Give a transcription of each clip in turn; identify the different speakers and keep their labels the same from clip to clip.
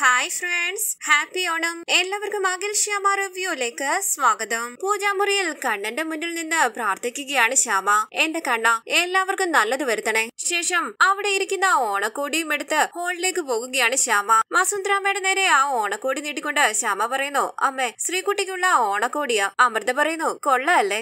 Speaker 1: hi friends happy Onam എല്ലാവർക്കും അഖിൽ ശ്യാമ റിവ്യൂയിലേക്ക് സ്വാഗതം പൂജാമുറിയിൽ കണ്ണന്റെ മുന്നിൽ നിന്ന് പ്രാർത്ഥിക്കുകയാണ് ശ്യാമ എന്റെ കണ്ണ എല്ലാവർക്കും നല്ലത് വരുത്തണേ ശേഷം അവിടെ ഇരിക്കുന്ന ഓണക്കോടിയും എടുത്ത് ഹോളിലേക്ക് പോകുകയാണ് ശ്യാമ വസുന്ധരാമയുടെ നേരെ ആ ഓണക്കോടി നീട്ടിക്കൊണ്ട് ശ്യാമ പറയുന്നു അമ്മേ ശ്രീകുട്ടിക്കുള്ള ഓണക്കോടിയാ അമൃത പറയുന്നു കൊള്ളല്ലേ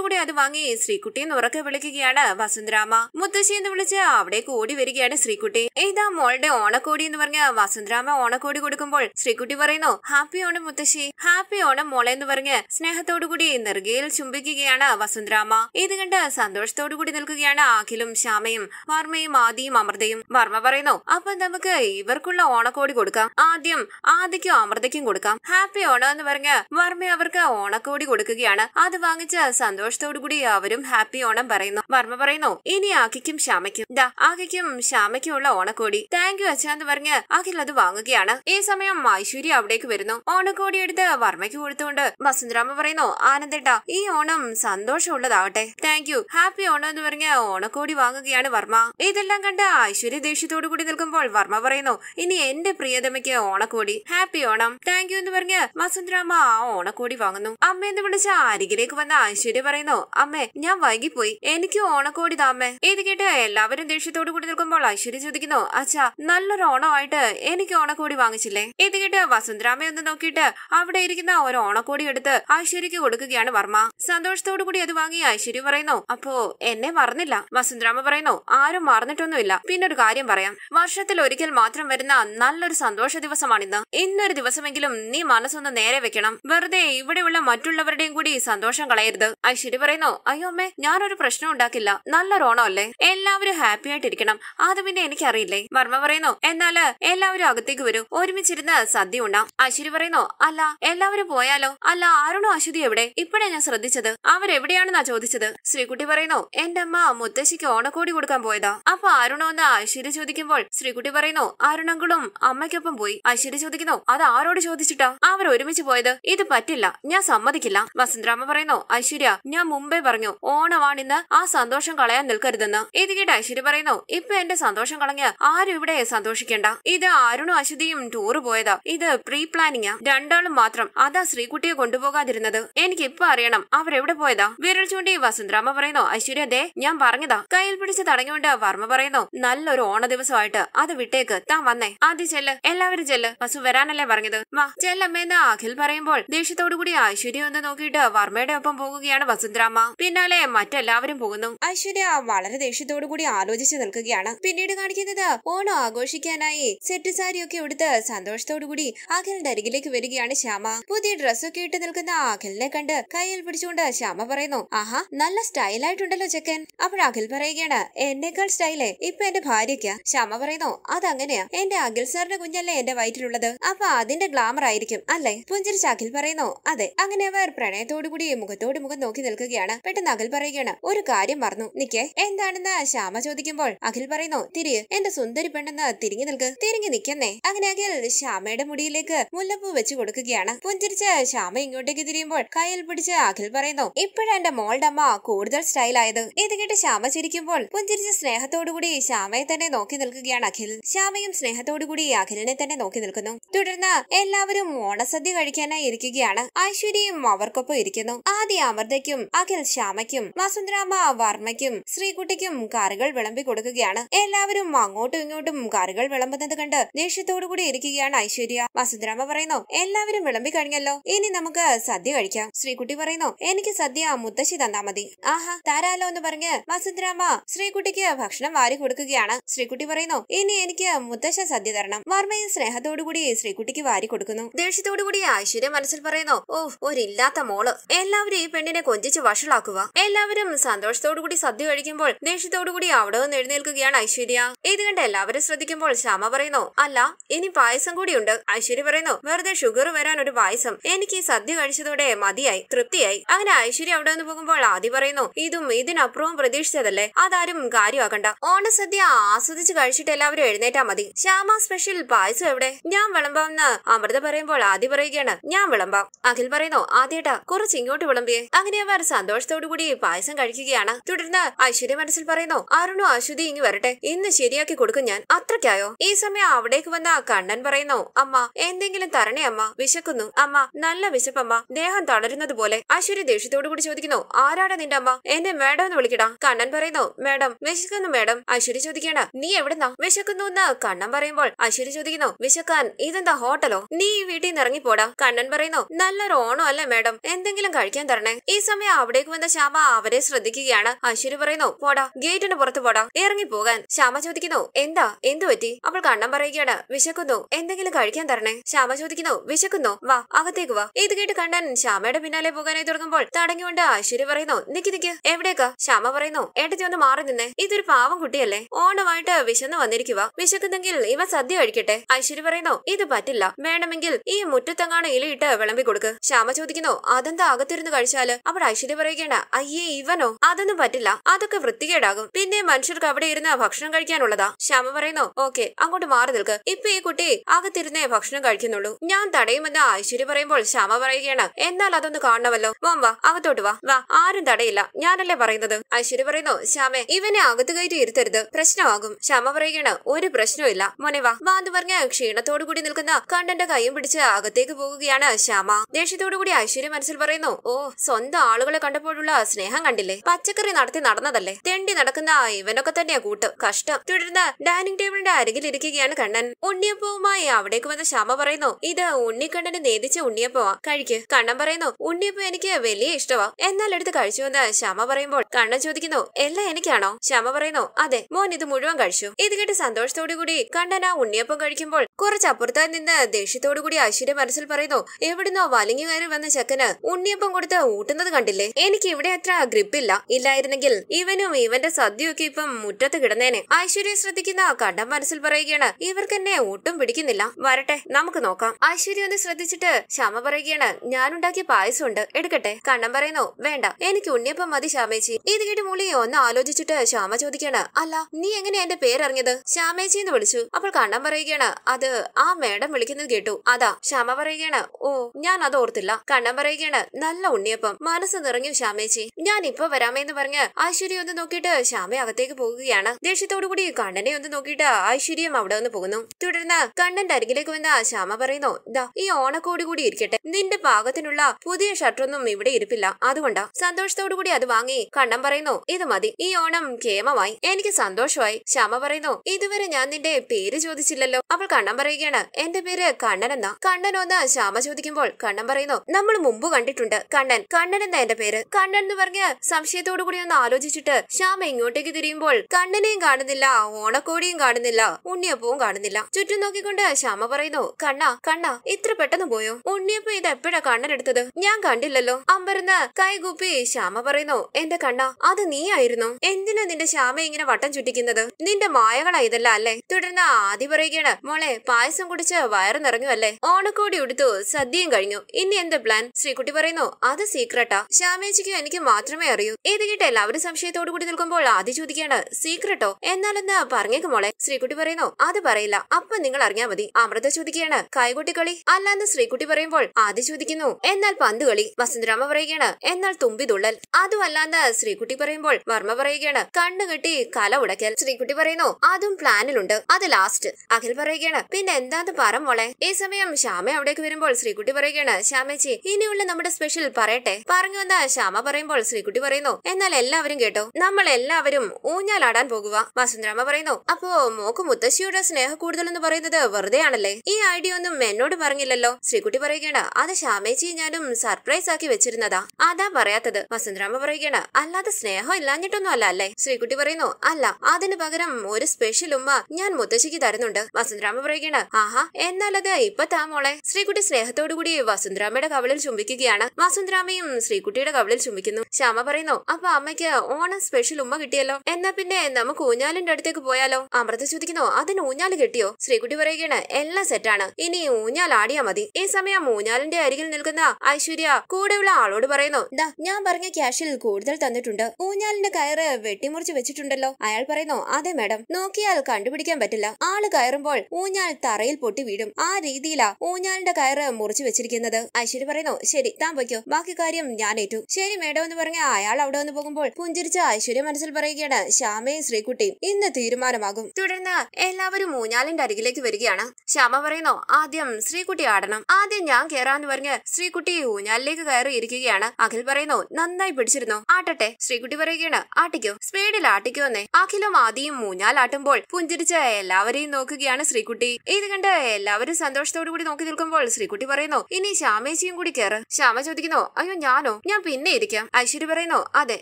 Speaker 1: കൂടി അത് വാങ്ങി ശ്രീകുട്ടിയെ ഉറക്കെ വിളിക്കുകയാണ് വസുന്ധരാമ മുത്തശ്ശി എന്ന് വിളിച്ച് അവിടേക്ക് ഓടി വരികയാണ് ശ്രീകുട്ടി ഇതാ മോളുടെ ഓണക്കോടി എന്ന് പറഞ്ഞ വസുന്ധരാമ ഓണക്കോടി കൊടുക്കുമ്പോൾ ശ്രീകുട്ടി പറയുന്നു ഹാപ്പി ഓണം മുത്തശ്ശി ഹാപ്പി ഓണം മോളെ എന്ന് പറഞ്ഞ് സ്നേഹത്തോടുകൂടി നെറുകയിൽ ചുംബിക്കുകയാണ് വസുന്ധരാമ ഇത് കണ്ട് സന്തോഷത്തോടുകൂടി നിൽക്കുകയാണ് അഖിലും ശ്യാമയും വർമ്മയും ആദിയും അമൃതയും വർമ്മ പറയുന്നു അപ്പൊ നമുക്ക് ഇവർക്കുള്ള ഓണക്കോടി കൊടുക്കാം ആദ്യം ആദിക്കും അമൃതയ്ക്കും കൊടുക്കാം ഹാപ്പി ഓണം എന്ന് പറഞ്ഞ് വർമ്മ അവർക്ക് ഓണക്കോടി കൊടുക്കുകയാണ് അത് വാങ്ങിച്ച് സന്തോഷത്തോടുകൂടി അവരും ഹാപ്പി ഓണം പറയുന്നു വർമ്മ പറയുന്നു ഇനി ആഖിക്കും ശ്യാമയ്ക്കും ദാ ആഖിക്കും ശ്യാമയ്ക്കും ഉള്ള ഓണക്കോടി താങ്ക് യു അച്ഛ എന്ന് പറഞ്ഞ് അഖിൽ അത് വാങ്ങുക കാണുകയാണ് ഈ സമയം ഐശ്വര്യ അവിടേക്ക് വരുന്നു ഓണക്കോടി എടുത്ത് വർമ്മയ്ക്ക് കൊടുത്തുകൊണ്ട് വസുന്ധരാമ പറയുന്നു ആനന്ദേട്ടാ ഈ ഓണം സന്തോഷമുള്ളതാവട്ടെ താങ്ക് യു ഹാപ്പി ഓണം എന്ന് പറഞ്ഞ് ഓണക്കോടി വാങ്ങുകയാണ് വർമ്മ ഇതെല്ലാം കണ്ട് ഐശ്വര്യ ദേഷ്യത്തോടു കൂടി നിൽക്കുമ്പോൾ വർമ്മ പറയുന്നു ഇനി എന്റെ പ്രിയതമയ്ക്ക് ഓണക്കോടി ഹാപ്പി ഓണം താങ്ക് യു എന്ന് പറഞ്ഞ് വസുന്ധരാമ ആ ഓണക്കോടി വാങ്ങുന്നു അമ്മയെന്ന് വിളിച്ച അരികിലേക്ക് വന്ന ഐശ്വര്യ പറയുന്നു അമ്മേ ഞാൻ വൈകിപ്പോയി എനിക്ക് ഓണക്കോടി താമേ ഇത് കേട്ട് എല്ലാവരും ദേഷ്യത്തോടു കൂടി നിൽക്കുമ്പോൾ ഐശ്വര്യ ചോദിക്കുന്നു അച്ഛാ നല്ലൊരു ഓണമായിട്ട് എനിക്ക് ഓണ ഓണക്കോടി വാങ്ങിച്ചില്ലേ ഇത് കിട്ട് വസുന്ധരാമയെ ഒന്ന് നോക്കിയിട്ട് അവിടെ ഇരിക്കുന്ന ഒരു ഓണക്കോടി എടുത്ത് ഐശ്വര്യക്ക് കൊടുക്കുകയാണ് വർമ്മ സന്തോഷത്തോടു കൂടി അത് വാങ്ങി ഐശ്വര്യ പറയുന്നു അപ്പോ എന്നെ മറന്നില്ല വസുന്ധരാമ പറയുന്നു ആരും മറന്നിട്ടൊന്നുമില്ല പിന്നെ ഒരു കാര്യം പറയാം വർഷത്തിൽ ഒരിക്കൽ മാത്രം വരുന്ന നല്ലൊരു സന്തോഷ ദിവസമാണിന്ന് ഇന്നൊരു ദിവസമെങ്കിലും നീ മനസ്സൊന്ന് നേരെ വെക്കണം വെറുതെ ഇവിടെയുള്ള മറ്റുള്ളവരുടെയും കൂടി സന്തോഷം കളയരുത് ഐശ്വര്യ പറയുന്നു അയ്യോ അമ്മേ ഞാനൊരു പ്രശ്നം ഉണ്ടാക്കില്ല നല്ലൊരു ഓണം അല്ലേ എല്ലാവരും ഹാപ്പി ആയിട്ടിരിക്കണം അത് പിന്നെ എനിക്കറിയില്ലേ വർമ്മ പറയുന്നു എന്നാല് എല്ലാവരും അകത്തേക്ക് എല്ലാവർക്കും ഒരുമിച്ചിരുന്ന് സദ്യ ഉണ്ടാം അശ്വതി പറയുന്നോ അല്ല എല്ലാവരും പോയാലോ അല്ല ആരുണോ അശ്വതി എവിടെ ഇപ്പഴാ ഞാൻ ശ്രദ്ധിച്ചത് അവരെവിടെയാണെന്നാ ചോദിച്ചത് ശ്രീകുട്ടി പറയുന്നു എന്റെ അമ്മ മുത്തശ്ശിക്ക് ഓണക്കോടി കൊടുക്കാൻ പോയതാ അപ്പൊ ആരുണോ എന്ന് അശ്വതി ചോദിക്കുമ്പോൾ ശ്രീകുട്ടി പറയുന്നു ആരുണങ്കളും അമ്മയ്ക്കൊപ്പം പോയി അശ്വതി ചോദിക്കുന്നു അത് ആരോട് ചോദിച്ചിട്ടാ അവർ ഒരുമിച്ച് പോയത് ഇത് പറ്റില്ല ഞാൻ സമ്മതിക്കില്ല വസന്തരാമ പറയുന്നു ഐശ്വര്യ ഞാൻ മുമ്പേ പറഞ്ഞു ഓണമാണ് ഇന്ന് ആ സന്തോഷം കളയാൻ നിൽക്കരുതെന്ന് ഇത് കേട്ട് ഐശ്വര്യ പറയുന്നു ഇപ്പൊ എന്റെ സന്തോഷം കളഞ്ഞ് ആരും ഇവിടെ സന്തോഷിക്കേണ്ട ഇത് ആരുണോ അശ്വതിയും ടൂറ് പോയതാ ഇത് പ്രീ പ്ലാനിങ്ങാ രണ്ടാളും മാത്രം അതാ ശ്രീകുട്ടിയെ കൊണ്ടുപോകാതിരുന്നത് എനിക്ക് ഇപ്പൊ അറിയണം അവരെവിടെ പോയതാ വിരൽ ചൂണ്ടി വസുന്ധരാമ പറയുന്നു ഐശ്വര്യ ദേ ഞാൻ പറഞ്ഞതാ കയ്യിൽ പിടിച്ച് തടങ്ങിയോണ്ട് വർമ്മ പറയുന്നു നല്ലൊരു ഓണ ദിവസമായിട്ട് അത് വിട്ടേക്ക് താൻ വന്നേ ആദ്യം ചെല്ല് എല്ലാവരും ചെല്ല് വസു വരാനല്ലേ പറഞ്ഞത് വാ ചെല്ലമ്മേന്ന് അഖിൽ പറയുമ്പോൾ ദേഷ്യത്തോടുകൂടി ഐശ്വര്യ ഒന്ന് നോക്കിയിട്ട് വർമ്മയുടെ ഒപ്പം പോകുകയാണ് വസുന്ധരാമ പിന്നാലെ മറ്റെല്ലാവരും പോകുന്നു ഐശ്വര്യ വളരെ ദേഷ്യത്തോടുകൂടി ആലോചിച്ച് നിൽക്കുകയാണ് പിന്നീട് കാണിക്കുന്നത് ഓണം ആഘോഷിക്കാനായി സെറ്റ് സാരിയൊക്കെ ഉടുത്ത് സന്തോഷത്തോടുകൂടി അഖിലിന്റെ അരികിലേക്ക് വരികയാണ് ശ്യാമ പുതിയ ഡ്രസ്സൊക്കെ ഇട്ട് നിൽക്കുന്ന അഖിലിനെ കണ്ട് കയ്യിൽ പിടിച്ചുകൊണ്ട് ശ്യാമ പറയുന്നു ആഹാ നല്ല സ്റ്റൈൽ ആയിട്ടുണ്ടല്ലോ ചെക്കൻ അപ്പോൾ അഖിൽ പറയുകയാണ് എന്നേക്കാൾ സ്റ്റൈലേ ഇപ്പൊ എന്റെ ഭാര്യയ്ക്ക് ശ്യാമ പറയുന്നു അതങ്ങനെയാ എന്റെ അഖിൽ സാറിന്റെ കുഞ്ഞല്ലേ എന്റെ വയറ്റിലുള്ളത് അപ്പൊ അതിന്റെ ഗ്ലാമർ ആയിരിക്കും അല്ലേ പുഞ്ചിരിച്ച് അഖിൽ പറയുന്നു അതെ അങ്ങനെ അവർ പ്രണയത്തോടുകൂടി മുഖത്തോട് മുഖം നോക്കി നിൽക്കുകയാണ് പെട്ടെന്ന് അഖിൽ പറയുകയാണ് ഒരു കാര്യം മറന്നു നിക്കേ എന്താണെന്ന് ശ്യാമ ചോദിക്കുമ്പോൾ അഖിൽ പറയുന്നു തിരി എന്റെ സുന്ദരി പെണ്ണെന്ന് തിരിഞ്ഞു നിൽക്ക് തിരിഞ്ഞു നിക്കുന്നേ അങ്ങനെ ശ്യാമയുടെ മുടിയിലേക്ക് മുല്ലപ്പൂ വെച്ച് കൊടുക്കുകയാണ് പുഞ്ചിരിച്ച് ശ്യാമ ഇങ്ങോട്ടേക്ക് തിരിയുമ്പോൾ കയ്യിൽ പിടിച്ച് അഖിൽ പറയുന്നു ഇപ്പോഴെന്റെ മോളുടെ അമ്മ കൂടുതൽ ആയത് ഇത് കേട്ട് ശ്യാമ ചിരിക്കുമ്പോൾ പുഞ്ചിരിച്ച് സ്നേഹത്തോടുകൂടി ശ്യാമയെ തന്നെ നോക്കി നിൽക്കുകയാണ് അഖിൽ ശ്യാമയും സ്നേഹത്തോടുകൂടി അഖിലിനെ തന്നെ നോക്കി നിൽക്കുന്നു തുടർന്ന് എല്ലാവരും ഓണസദ്യ കഴിക്കാനായി ഇരിക്കുകയാണ് ഐശ്വര്യയും അവർക്കൊപ്പം ഇരിക്കുന്നു ആദ്യ അമൃതയ്ക്കും അഖിൽ ശ്യാമയ്ക്കും വസുന്ധരാമ വർമ്മയ്ക്കും ശ്രീകുട്ടിക്കും കറികൾ വിളമ്പി കൊടുക്കുകയാണ് എല്ലാവരും അങ്ങോട്ടും ഇങ്ങോട്ടും കറികൾ വിളമ്പുന്നത് കണ്ട് ദേഷ്യത്തോട് കൂടി ഇരിക്കുകയാണ് ഐശ്വര്യ വസുന്ധരാമ പറയുന്നു എല്ലാവരും വിളമ്പി കഴിഞ്ഞല്ലോ ഇനി നമുക്ക് സദ്യ കഴിക്കാം ശ്രീകുട്ടി പറയുന്നു എനിക്ക് സദ്യ മുത്തശ്ശി തന്നാ മതി ആഹാ താരാലോ എന്ന് പറഞ്ഞ് വസുന്ധരാമ ശ്രീകുട്ടിക്ക് ഭക്ഷണം വാരി കൊടുക്കുകയാണ് ശ്രീകുട്ടി പറയുന്നു ഇനി എനിക്ക് മുത്തശ്ശ സദ്യ തരണം വർമ്മയും സ്നേഹത്തോടുകൂടി ശ്രീകുട്ടിക്ക് വാരി കൊടുക്കുന്നു ദേഷ്യത്തോടുകൂടി ഐശ്വര്യ മനസ്സിൽ പറയുന്നു ഓ ഒരില്ലാത്ത മോള് എല്ലാവരും ഈ പെണ്ണിനെ കൊഞ്ചിച്ച് വഷളാക്കുക എല്ലാവരും സന്തോഷത്തോടുകൂടി സദ്യ കഴിക്കുമ്പോൾ ദേഷ്യത്തോടുകൂടി അവിടെ നിന്ന് എഴുന്നേൽക്കുകയാണ് ഐശ്വര്യ ഇത് കണ്ട് എല്ലാവരും ശ്രദ്ധിക്കുമ്പോൾ ശ്യാമ പറയുന്നു അല്ല ഇനി പായസം കൂടിയുണ്ട് ഐശ്വര്യ പറയുന്നു വെറുതെ ഷുഗർ വരാൻ ഒരു പായസം എനിക്ക് സദ്യ കഴിച്ചതോടെ മതിയായി തൃപ്തിയായി അങ്ങനെ ഐശ്വര്യ അവിടെ നിന്ന് പോകുമ്പോൾ ആദ്യം പറയുന്നു ഇതും ഇതിനപ്പുറവും പ്രതീക്ഷിച്ചതല്ലേ അതാരും കാര്യമാക്കണ്ട ഓണസദ്യ ആസ്വദിച്ച് കഴിച്ചിട്ട് എല്ലാവരും എഴുന്നേറ്റാ മതി ശ്യാമ സ്പെഷ്യൽ പായസം എവിടെ ഞാൻ വിളമ്പാം എന്ന് അമൃത പറയുമ്പോൾ ആദ്യം പറയുകയാണ് ഞാൻ വിളമ്പാം അഖിൽ പറയുന്നു ആദ്യേട്ടാ കുറച്ച് ഇങ്ങോട്ട് വിളമ്പിയേ അങ്ങനെ അവർ സന്തോഷത്തോടു കൂടി പായസം കഴിക്കുകയാണ് തുടർന്ന് ഐശ്വര്യ മനസ്സിൽ പറയുന്നു അരുണു അശ്വതി ഇങ്ങ് വരട്ടെ ഇന്ന് ശരിയാക്കി കൊടുക്കും ഞാൻ അത്രയ്ക്കായോ ഈ സമയം അവിടേക്ക് വന്ന കണ്ണൻ പറയുന്നു അമ്മ എന്തെങ്കിലും തരണേ അമ്മ വിശക്കുന്നു അമ്മ നല്ല വിശപ്പമ്മ ദേഹം തളരുന്നത് പോലെ അശ്വരി കൂടി ചോദിക്കുന്നു ആരാണ് നിന്റെ അമ്മ എന്നെ മേഡം എന്ന് വിളിക്കടാ കണ്ണൻ പറയുന്നു മേഡം വിശക്കുന്നു മേഡം അശ്വരി ചോദിക്കണ നീ എവിടുന്നാ വിശക്കുന്നു എന്ന് കണ്ണൻ പറയുമ്പോൾ അശ്വരി ചോദിക്കുന്നു വിശക്കാൻ ഇതെന്താ ഹോട്ടലോ നീ ഈ വീട്ടിൽ നിന്ന് പോടാ കണ്ണൻ പറയുന്നു നല്ലൊരു ഓണം അല്ലേ മേഡം എന്തെങ്കിലും കഴിക്കാൻ തരണേ ഈ സമയം അവിടേക്ക് വന്ന ശ്യാമ അവരെ ശ്രദ്ധിക്കുകയാണ് അശ്വരി പറയുന്നു പോടാ ഗേറ്റിന് പുറത്ത് പോടാ ഇറങ്ങി പോകാൻ ശ്യാമ ചോദിക്കുന്നു എന്താ എന്തു പറ്റി അപ്പോൾ കണ്ണൻ പറയുകയാണ് വിശക്കുന്നു എന്തെങ്കിലും കഴിക്കാൻ തരണേ ശ്യാമ ചോദിക്കുന്നു വിശക്കുന്നു വാ അകത്തേക്ക് വാ ഇത് കേട്ട് കണ്ടാൻ ശ്യാമയുടെ പിന്നാലെ പോകാനായി തുടങ്ങുമ്പോൾ തടങ്ങിക്കൊണ്ട് ഐശ്വര്യ പറയുന്നു നിക്കി നിക്ക് എവിടേക്കാ ശ്യാമ പറയുന്നു ഏട്ടത്തി ഒന്ന് മാറി നിന്നേ ഇതൊരു പാവം കുട്ടിയല്ലേ ഓണമായിട്ട് വിശന്ന് വന്നിരിക്കുക വിശക്കുന്നെങ്കിൽ ഇവ സദ്യ കഴിക്കട്ടെ ഐശ്വര്യ പറയുന്നു ഇത് പറ്റില്ല വേണമെങ്കിൽ ഈ മുറ്റത്തെങ്ങാണ് ഇലയിട്ട് വിളമ്പി കൊടുക്ക് ശ്യാമ ചോദിക്കുന്നു അതെന്താ അകത്തിരുന്ന് കഴിച്ചാല് അപ്പോൾ ഐശ്വര്യ പറയുകയാണ് അയ്യേ ഇവനോ അതൊന്നും പറ്റില്ല അതൊക്കെ വൃത്തികേടാകും പിന്നെ മനുഷ്യർക്ക് അവിടെ ഇരുന്ന് ഭക്ഷണം കഴിക്കാനുള്ളതാ ശ്യാമ പറയുന്നു ഓക്കെ അങ്ങോട്ട് മാറി നിൽക്ക് ഇപ്പൊ ഈ കുട്ടി അകത്തിരുന്നേ ഭക്ഷണം കഴിക്കുന്നുള്ളൂ ഞാൻ തടയുമെന്ന് ഐശ്വര്യ പറയുമ്പോൾ ശ്യാമ പറയുകയാണ് എന്നാൽ അതൊന്ന് കാണണമല്ലോ മോം വാ അകത്തോട്ട് വാ വാ ആരും തടയില്ല ഞാനല്ലേ പറയുന്നത് ഐശ്വര്യ പറയുന്നു ശ്യാമെ ഇവനെ അകത്ത് കയറ്റി ഇരുത്തരുത് പ്രശ്നമാകും ശ്യാമ പറയുകയാണ് ഒരു പ്രശ്നമില്ല മോനെ വാ എന്ന് പറഞ്ഞ ക്ഷീണത്തോടു കൂടി നിൽക്കുന്ന കണ്ണന്റെ കൈയും പിടിച്ച് അകത്തേക്ക് പോകുകയാണ് ശ്യാമ ദേഷ്യത്തോടു കൂടി ഐശ്വര്യ മനസ്സിൽ പറയുന്നു ഓ സ്വന്തം ആളുകളെ കണ്ടപ്പോഴുള്ള സ്നേഹം കണ്ടില്ലേ പച്ചക്കറി നടത്തി നടന്നതല്ലേ തെണ്ടി നടക്കുന്ന ഇവനൊക്കെ തന്നെയാ കൂട്ട് കഷ്ടം തുടർന്ന് ഡൈനിങ് ടേബിളിന്റെ അരികിൽ ഇരിക്കുകയാണ് കണ്ണൻ ഉണ്ണി ഉണ്ണിയപ്പവുമായി അവിടേക്ക് വന്ന ശ്യാമ പറയുന്നു ഇത് ഉണ്ണിക്കണ്ണന് നേതിച്ച ഉണ്ണിയപ്പവാ കഴിക്ക് കണ്ണൻ പറയുന്നു ഉണ്ണിയപ്പം എനിക്ക് വലിയ ഇഷ്ടവാ എന്നാൽ എടുത്ത് കഴിച്ചുവെന്ന് ശ്യാമ പറയുമ്പോൾ കണ്ണൻ ചോദിക്കുന്നു എല്ലാം എനിക്കാണോ ശ്യാമ പറയുന്നു അതെ മോൻ ഇത് മുഴുവൻ കഴിച്ചു ഇത് കേട്ട് സന്തോഷത്തോടു കൂടി കണ്ണൻ ആ ഉണ്ണിയപ്പം കഴിക്കുമ്പോൾ കുറച്ച് നിന്ന് ദേഷ്യത്തോടു കൂടി ഐശ്വര്യ മനസ്സിൽ പറയുന്നു എവിടുന്നോ വലിഞ്ഞു കയറി വന്ന ചെക്കന് ഉണ്ണിയപ്പം കൊടുത്ത് ഊട്ടുന്നത് കണ്ടില്ലേ എനിക്ക് ഇവിടെ അത്ര ഗ്രിപ്പില്ല ഇല്ലായിരുന്നെങ്കിൽ ഇവനും ഇവന്റെ സദ്യയൊക്കെ ഇപ്പം മുറ്റത്ത് കിടന്നേനെ ഐശ്വര്യ ശ്രദ്ധിക്കുന്ന കണ്ടം മനസ്സിൽ പറയുകയാണ് ഇവർക്ക് എന്നെ ഒട്ടും പിടിക്കുന്നില്ല വരട്ടെ നമുക്ക് നോക്കാം ഐശ്വര്യ ഒന്ന് ശ്രദ്ധിച്ചിട്ട് ക്ഷമ പറയുകയാണ് ഞാനുണ്ടാക്കിയ പായസം ഉണ്ട് എടുക്കട്ടെ കണ്ണം പറയുന്നു വേണ്ട എനിക്ക് ഉണ്ണിയപ്പം മതി ശ്യാമേച്ചി ഇത് കേട്ട് മുളി ഒന്ന് ആലോചിച്ചിട്ട് ശ്യാമ ചോദിക്കാണ് അല്ല നീ എങ്ങനെയാ എന്റെ പേരറിഞ്ഞത് ശ്യാമേച്ചി എന്ന് വിളിച്ചു അപ്പോൾ കണ്ണം പറയുകയാണ് അത് ആ മേഡം വിളിക്കുന്നത് കേട്ടു അതാ ക്ഷമ പറയുകയാണ് ഓ ഞാൻ അത് ഓർത്തില്ല കണ്ണം പറയുകയാണ് നല്ല ഉണ്ണിയപ്പം മനസ്സ് നിറഞ്ഞു ശ്യാമേച്ചി ഞാൻ ഇപ്പൊ വരാമെന്ന് പറഞ്ഞ് ഐശ്വര്യ ഒന്ന് നോക്കിയിട്ട് ശ്യാമ അകത്തേക്ക് പോകുകയാണ് ദേഷ്യത്തോടു കൂടി കണ്ണനെ ഒന്ന് നോക്കിയിട്ട് ഐശ്വര്യം അവിടെ ഒന്ന് പോകുന്നു തുടർന്ന് തുടർന്ന് കണ്ണന്റെ അരികിലേക്ക് വന്ന ശ്യാമ പറയുന്നു ഇതാ ഈ ഓണക്കോടി കൂടി ഇരിക്കട്ടെ നിന്റെ പാകത്തിനുള്ള പുതിയ ഷർട്ടൊന്നും ഇവിടെ ഇരിപ്പില്ല അതുകൊണ്ടാ സന്തോഷത്തോടു കൂടി അത് വാങ്ങി കണ്ണൻ പറയുന്നു ഇത് മതി ഈ ഓണം കേമമായി എനിക്ക് സന്തോഷമായി ശ്യാമ പറയുന്നു ഇതുവരെ ഞാൻ നിന്റെ പേര് ചോദിച്ചില്ലല്ലോ അപ്പോൾ കണ്ണൻ പറയുകയാണ് എന്റെ പേര് കണ്ണൻ എന്നാ കണ്ണൻ ഒന്ന് ശ്യാമ ചോദിക്കുമ്പോൾ കണ്ണൻ പറയുന്നു നമ്മൾ മുമ്പ് കണ്ടിട്ടുണ്ട് കണ്ണൻ കണ്ണൻ എന്നാ എന്റെ പേര് കണ്ണൻ എന്ന് പറഞ്ഞ് സംശയത്തോടു കൂടി ഒന്ന് ആലോചിച്ചിട്ട് ശ്യാമ ഇങ്ങോട്ടേക്ക് തിരിയുമ്പോൾ കണ്ണനെയും കാണുന്നില്ല ഓണക്കോടിയും കാണുന്നില്ല ഉണ്ണിയപ്പവും കാണുന്നില്ല ചുറ്റും നോക്കിക്കൊണ്ട് ശ്യാമ പറയുന്നു കണ്ണ കണ്ണ ഇത്ര പെട്ടെന്ന് പോയോ ഉണ്ണിയപ്പ ഇത് എപ്പോഴാ കണ്ണനെടുത്തത് ഞാൻ കണ്ടില്ലല്ലോ അമ്പരന്ന് കൈകൂപ്പി ശ്യാമ പറയുന്നു എന്റെ കണ്ണ അത് നീ ആയിരുന്നു എന്തിനാ നിന്റെ ശ്യാമ ഇങ്ങനെ വട്ടം ചുറ്റിക്കുന്നത് നിന്റെ മായകളാ ഇതല്ല അല്ലേ തുടർന്ന് ആദ്യം പറയുകയാണ് മോളെ പായസം കുടിച്ച് വയറ് നിറഞ്ഞു അല്ലേ ഓണക്കോടി ഉടുത്തു സദ്യയും കഴിഞ്ഞു ഇനി എന്താ പ്ലാൻ ശ്രീകുട്ടി പറയുന്നു അത് സീക്രട്ടാ ശ്യാമേച്ചിക്കും എനിക്ക് മാത്രമേ അറിയൂ ഇത് കേട്ട് എല്ലാവരും സംശയത്തോടു കൂടി നിൽക്കുമ്പോൾ ആദ്യം ചോദിക്കുകയാണ് സീക്രട്ടോ എന്നാലെന്ന് പറഞ്ഞേക്ക് മോളെ ശ്രീകുട്ടി പറയുന്നു അത് പറയില്ല അപ്പ അപ്പൊ നിങ്ങൾ അറിഞ്ഞാൽ മതി അമൃത ചോദിക്കുകയാണ് കൈകൊട്ടിക്കളി അല്ലാന്ന് ശ്രീകുട്ടി പറയുമ്പോൾ ആദ്യ ചോദിക്കുന്നു എന്നാൽ പന്തുകളി വസന്തരാമ പറയുകയാണ് എന്നാൽ തുമ്പി തുള്ളൽ അതും അല്ലാന്ന് ശ്രീകുട്ടി പറയുമ്പോൾ വർമ്മ പറയുകയാണ് കണ്ണുകെട്ടി കല ഉടക്കൽ ശ്രീകുട്ടി പറയുന്നു അതും പ്ലാനിലുണ്ട് അത് ലാസ്റ്റ് അഖിൽ പറയുകയാണ് പിന്നെ എന്താന്ന് പറ മോളെ ഈ സമയം ശ്യാമ അവിടേക്ക് വരുമ്പോൾ ശ്രീകുട്ടി പറയുകയാണ് ശ്യാമേച്ചി ഇനിയുള്ള നമ്മുടെ സ്പെഷ്യൽ പറയട്ടെ പറഞ്ഞു വന്ന ശ്യാമ പറയുമ്പോൾ ശ്രീകുട്ടി പറയുന്നു എന്നാൽ എല്ലാവരും കേട്ടോ നമ്മൾ എല്ലാവരും ഊഞ്ഞാലാടാൻ പോകുക വസന്തരാമ പറയുന്നു അപ്പോ മോക്ക് മുത്തശ്ശിയുടെ സ്നേഹ കൂടുതലെന്ന് പറയുന്നത് ആണല്ലേ ഈ ഐഡിയ ഒന്നും എന്നോട് പറഞ്ഞില്ലല്ലോ ശ്രീകുട്ടി പറയുകയാണ് അത് ശ്യാമേച്ചി ഞാനും സർപ്രൈസ് ആക്കി വെച്ചിരുന്നതാ അതാ പറയാത്തത് വസന്തരാമ പറയുകയാണ് അല്ലാതെ സ്നേഹം ഇല്ലാഞ്ഞിട്ടൊന്നും അല്ല അല്ലേ ശ്രീകുട്ടി പറയുന്നു അല്ല അതിന് പകരം ഒരു സ്പെഷ്യൽ ഉമ്മ ഞാൻ മുത്തശ്ശിക്ക് തരുന്നുണ്ട് വസന്തരാമ പറയുകയാണ് ആഹാ എന്നാലത് ഇപ്പൊ താ മോളെ ശ്രീകുട്ടി സ്നേഹത്തോടുകൂടി വസന്തരാമയുടെ കവളിൽ ചുംബിക്കുകയാണ് വസന്തരാമയും ശ്രീകുട്ടിയുടെ കവളിൽ ചുംബിക്കുന്നു ശ്യാമ പറയുന്നു അപ്പൊ അമ്മയ്ക്ക് ഓണം സ്പെഷ്യൽ ഉമ്മ കിട്ടിയല്ലോ എന്നാ പിന്നെ നമുക്ക് ഊഞ്ഞാലിന്റെ അടുത്തേക്ക് പോയാലോ അമൃത ചോദിക്കുന്നു അതിന് ഊഞ്ഞാല് കിട്ടിയോ ശ്രീകുട്ടി പറയുകയാണ് എല്ലാം സെറ്റാണ് ഇനി ഊഞ്ഞാൽ ആടിയാ മതി ഈ സമയം ഊഞ്ഞാലിന്റെ അരികിൽ നിൽക്കുന്ന ഐശ്വര്യ കൂടെയുള്ള ആളോട് പറയുന്നു ദാ ഞാൻ പറഞ്ഞ ക്യാഷിൽ കൂടുതൽ തന്നിട്ടുണ്ട് ഊഞ്ഞാലിന്റെ കയറ് വെട്ടിമുറിച്ച് വെച്ചിട്ടുണ്ടല്ലോ അയാൾ പറയുന്നു അതെ മാഡം നോക്കിയാൽ കണ്ടുപിടിക്കാൻ പറ്റില്ല ആള് കയറുമ്പോൾ ഊഞ്ഞാൽ തറയിൽ പൊട്ടി വീഴും ആ രീതിയിലാ ഊഞ്ഞാലിന്റെ കയറ് മുറിച്ചു വെച്ചിരിക്കുന്നത് ഐശ്വര്യ പറയുന്നു ശരി താൻ വയ്ക്കോ ബാക്കി കാര്യം ഞാൻ ഏറ്റു ശരി മേഡം എന്ന് പറഞ്ഞ അയാൾ അവിടെ വന്ന് പോകുമ്പോൾ പുഞ്ചിരിച്ച ഐശ്വര്യ മനസ്സിൽ പറയുകയാണ് ശ്യാമയും ശ്രീകുട്ടിയും ഇന്ന് തീരുമാനമാകും തുടർന്ന് എല്ലാവരും ഊഞ്ഞാലിന്റെ അരികിൽ അരികിലേക്ക് വരികയാണ് ശ്യാമ പറയുന്നു ആദ്യം ശ്രീകുട്ടി ആടണം ആദ്യം ഞാൻ കയറാന്ന് പറഞ്ഞ് ശ്രീകുട്ടി ഊഞ്ഞാലിലേക്ക് കയറി ഇരിക്കുകയാണ് അഖിൽ പറയുന്നു നന്നായി പിടിച്ചിരുന്നു ആട്ടട്ടെ ശ്രീകുട്ടി പറയുകയാണ് ആട്ടിക്കോ സ്പീഡിൽ ആട്ടിക്കോ എന്നേ അഖിലും ആദിയും ഊഞ്ഞാലാട്ടുമ്പോൾ പുഞ്ചിരിച്ച എല്ലാവരെയും നോക്കുകയാണ് ശ്രീകുട്ടി ഇത് കണ്ട് എല്ലാവരും സന്തോഷത്തോടു കൂടി നോക്കി നിൽക്കുമ്പോൾ ശ്രീകുട്ടി പറയുന്നു ഇനി ശ്യാമേശിയും കൂടി കയറ് ശ്യാമ ചോദിക്കുന്നു അയ്യോ ഞാനോ ഞാൻ പിന്നെ ഇരിക്കാം ഐശ്വര്യ പറയുന്നു അതെ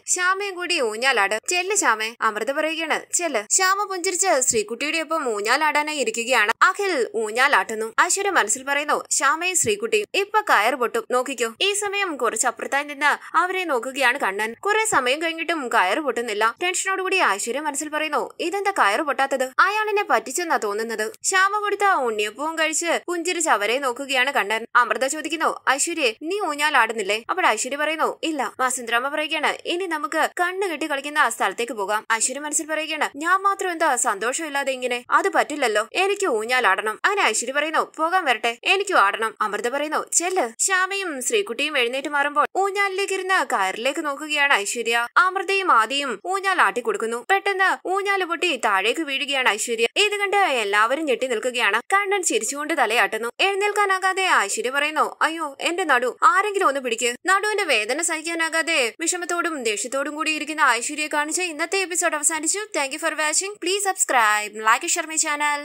Speaker 1: ശ്യാമയും കൂടി ഊഞ്ഞാലാട് ചെല്ല് ശ്യാമേ അമൃത പറയുകയാണ് ചെല്ല് ശ്യാമ പുഞ്ചിരിച്ച് ശ്രീകുട്ടിയുടെ ഒപ്പം ഊഞ്ഞാലാടാനായി ഇരിക്കുക നിൽക്കുകയാണ് അഖിൽ ഊഞ്ഞാലാട്ടുന്നു അശ്വര മനസ്സിൽ പറയുന്നു ശ്യാമയും ശ്രീകുട്ടിയും ഇപ്പൊ കയർ പൊട്ടും നോക്കിക്കോ ഈ സമയം കുറച്ച് അപ്പുറത്തായി നിന്ന് അവരെ നോക്കുകയാണ് കണ്ണൻ കുറെ സമയം കഴിഞ്ഞിട്ടും കയർ പൊട്ടുന്നില്ല ടെൻഷനോടുകൂടി ഐശ്വര്യ മനസ്സിൽ പറയുന്നു ഇതെന്താ കയർ പൊട്ടാത്തത് അയാളിനെ പറ്റിച്ചെന്നാ തോന്നുന്നത് ശ്യാമ കൊടുത്ത ഉണ്ണിയപ്പവും കഴിച്ച് പുഞ്ചിരിച്ച് അവരെ നോക്കുകയാണ് കണ്ണൻ അമൃത ചോദിക്കുന്നു ഐശ്വര്യെ നീ ഊഞ്ഞാലാടുന്നില്ലേ അപ്പോൾ ഐശ്വര്യ പറയുന്നു ഇല്ല വസുന്ധരാമ പറയുകയാണ് ഇനി നമുക്ക് കണ്ണ് കെട്ടി കളിക്കുന്ന സ്ഥലത്തേക്ക് പോകാം ഐശ്വര്യ മനസ്സിൽ പറയുകയാണ് ഞാൻ മാത്രം എന്താ സന്തോഷമില്ലാതെ ഇങ്ങനെ അത് പറ്റില്ലല്ലോ എനിക്ക് എനിക്ക് ഊഞ്ഞാലാടണം അങ്ങനെ ഐശ്വര്യ പറയുന്നു പോകാൻ വരട്ടെ എനിക്കും ആടണം അമൃത പറയുന്നു ചെല്ല് ശ്യാമയും ശ്രീകുട്ടിയും എഴുന്നേറ്റ് മാറുമ്പോൾ ഊഞ്ഞാലിലേക്ക് ഇരുന്ന് കയറിലേക്ക് നോക്കുകയാണ് ഐശ്വര്യ അമൃതയും ആദിയും ഊഞ്ഞാൽ ആട്ടി കൊടുക്കുന്നു പെട്ടെന്ന് ഊഞ്ഞാല് പൊട്ടി താഴേക്ക് വീഴുകയാണ് ഐശ്വര്യ ഇത് കണ്ട് എല്ലാവരും ഞെട്ടി നിൽക്കുകയാണ് കണ്ണൻ ചിരിച്ചുകൊണ്ട് തലയാട്ടുന്നു എഴുന്നേൽക്കാനാകാതെ ഐശ്വര്യ പറയുന്നു അയ്യോ എന്റെ നടു ആരെങ്കിലും ഒന്ന് പിടിക്ക് നടുവിന്റെ വേദന സഹിക്കാനാകാതെ വിഷമത്തോടും ദേഷ്യത്തോടും കൂടി ഇരിക്കുന്ന ഐശ്വര്യ കാണിച്ച ഇന്നത്തെ എപ്പിസോഡ് അവസാനിച്ചു thank for watching please subscribe like Sharmi channel